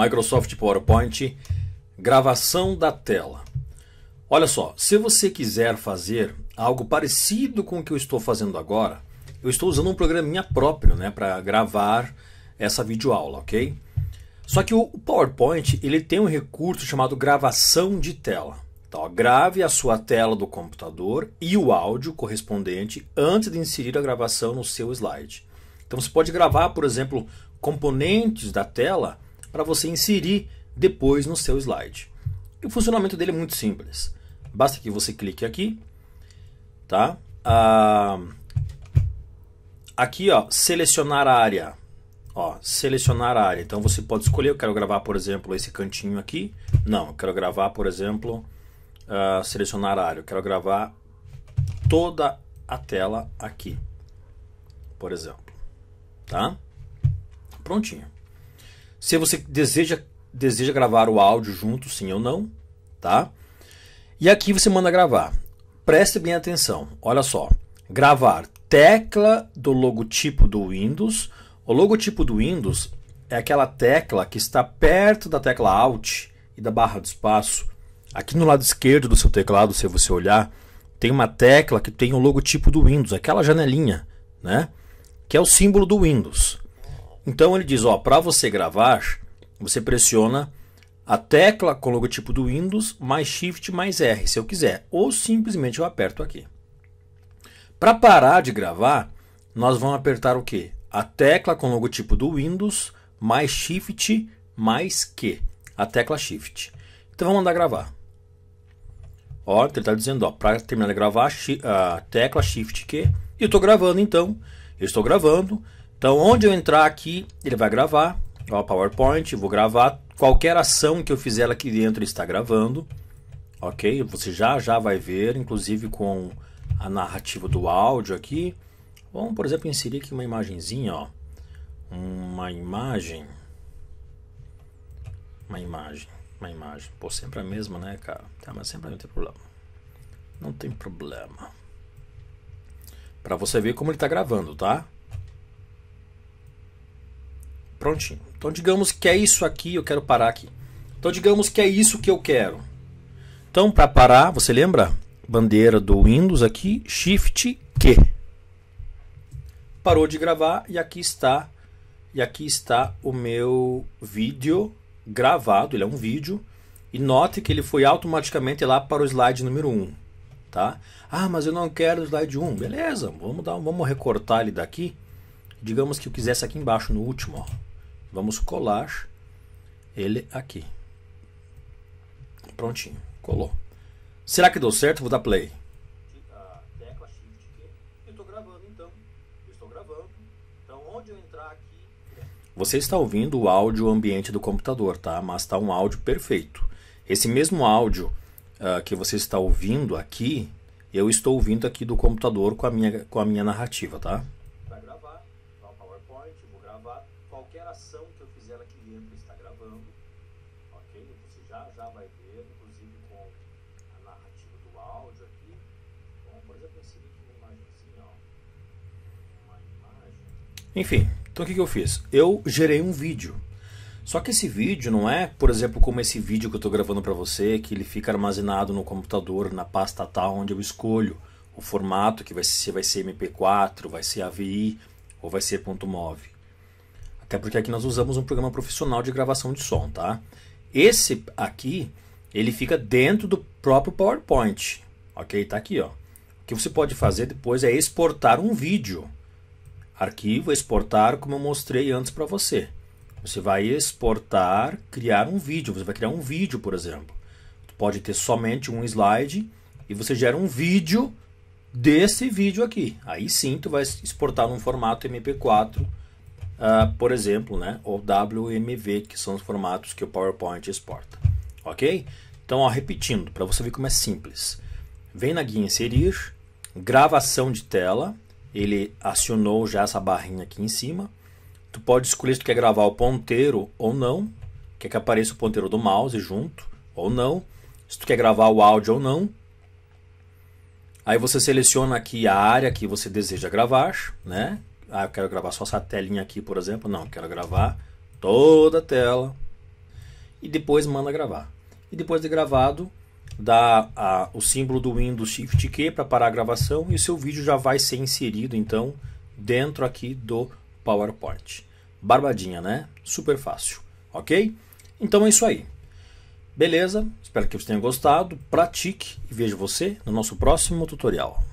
Microsoft PowerPoint, gravação da tela. Olha só, se você quiser fazer algo parecido com o que eu estou fazendo agora, eu estou usando um programinha próprio né, para gravar essa videoaula, ok? Só que o PowerPoint ele tem um recurso chamado gravação de tela. Então, grave a sua tela do computador e o áudio correspondente antes de inserir a gravação no seu slide. Então você pode gravar, por exemplo, componentes da tela para você inserir depois no seu slide. E o funcionamento dele é muito simples. Basta que você clique aqui, tá? Ah, aqui, ó, selecionar a área. Ó, selecionar a área. Então você pode escolher, eu quero gravar, por exemplo, esse cantinho aqui. Não, eu quero gravar, por exemplo, ah, selecionar a área. Eu quero gravar toda a tela aqui, por exemplo. Tá? Prontinho. Se você deseja, deseja gravar o áudio junto, sim ou não, tá? E aqui você manda gravar. Preste bem atenção, olha só. Gravar tecla do logotipo do Windows. O logotipo do Windows é aquela tecla que está perto da tecla Alt e da barra de espaço. Aqui no lado esquerdo do seu teclado, se você olhar, tem uma tecla que tem o logotipo do Windows, aquela janelinha, né? Que é o símbolo do Windows. Então ele diz, ó, para você gravar, você pressiona a tecla com o logotipo do Windows mais Shift mais R, se eu quiser, ou simplesmente eu aperto aqui. Para parar de gravar, nós vamos apertar o quê? A tecla com o logotipo do Windows mais Shift mais Q, a tecla Shift. Então vamos mandar gravar. Ó, ele está dizendo, para terminar de gravar, a tecla Shift Q. E eu estou gravando então, eu estou gravando, então, onde eu entrar aqui, ele vai gravar. Ó, é PowerPoint, vou gravar. Qualquer ação que eu fizer aqui dentro está gravando. Ok? Você já já vai ver, inclusive com a narrativa do áudio aqui. Vamos, por exemplo, inserir aqui uma imagenzinha, ó. Uma imagem. Uma imagem. Uma imagem. Pô, sempre a mesma, né, cara? Tá, mas sempre não tem problema. Não tem problema. Para você ver como ele tá gravando, Tá? Prontinho. Então digamos que é isso aqui, eu quero parar aqui. Então digamos que é isso que eu quero. Então para parar, você lembra? Bandeira do Windows aqui, Shift Q. Parou de gravar e aqui está e aqui está o meu vídeo gravado, ele é um vídeo e note que ele foi automaticamente lá para o slide número 1, tá? Ah, mas eu não quero o slide 1. Beleza, vamos dar, vamos recortar ele daqui. Digamos que eu quisesse aqui embaixo no último, ó. Vamos colar ele aqui. Prontinho, colou. Será que deu certo? Vou dar play. Então. Então, você está ouvindo o áudio ambiente do computador, tá? Mas está um áudio perfeito. Esse mesmo áudio uh, que você está ouvindo aqui, eu estou ouvindo aqui do computador com a minha, com a minha narrativa, tá? gravação que eu fiz ela que entra está gravando, ok? você já, já vai ver, inclusive com a narrativa do áudio aqui. Bom, por exemplo, eu inseri aqui uma assim, ó. Uma imagem. Enfim, então o que, que eu fiz? Eu gerei um vídeo. Só que esse vídeo não é, por exemplo, como esse vídeo que eu estou gravando para você, que ele fica armazenado no computador, na pasta tal, onde eu escolho o formato, que vai ser, vai ser MP4, vai ser AVI ou vai ser .mov. Até porque aqui nós usamos um programa profissional de gravação de som, tá? Esse aqui, ele fica dentro do próprio PowerPoint. Ok? Tá aqui, ó. O que você pode fazer depois é exportar um vídeo. Arquivo, exportar, como eu mostrei antes para você. Você vai exportar, criar um vídeo. Você vai criar um vídeo, por exemplo. Pode ter somente um slide e você gera um vídeo desse vídeo aqui. Aí sim, tu vai exportar num formato MP4 uh, por exemplo, né, ou WMV, que são os formatos que o PowerPoint exporta. Ok? Então, ó, repetindo, para você ver como é simples. Vem na guia Inserir, gravação de tela, ele acionou já essa barrinha aqui em cima. Tu pode escolher se tu quer gravar o ponteiro ou não, quer que apareça o ponteiro do mouse junto ou não, se tu quer gravar o áudio ou não. Aí você seleciona aqui a área que você deseja gravar, né? Ah, eu quero gravar só essa telinha aqui, por exemplo. Não, eu quero gravar toda a tela. E depois manda gravar. E depois de gravado, dá o símbolo do Windows Shift Q para parar a gravação e o seu vídeo já vai ser inserido então dentro aqui do PowerPoint. Barbadinha, né? Super fácil, ok? Então é isso aí. Beleza? Espero que vocês tenham gostado. Pratique e vejo você no nosso próximo tutorial.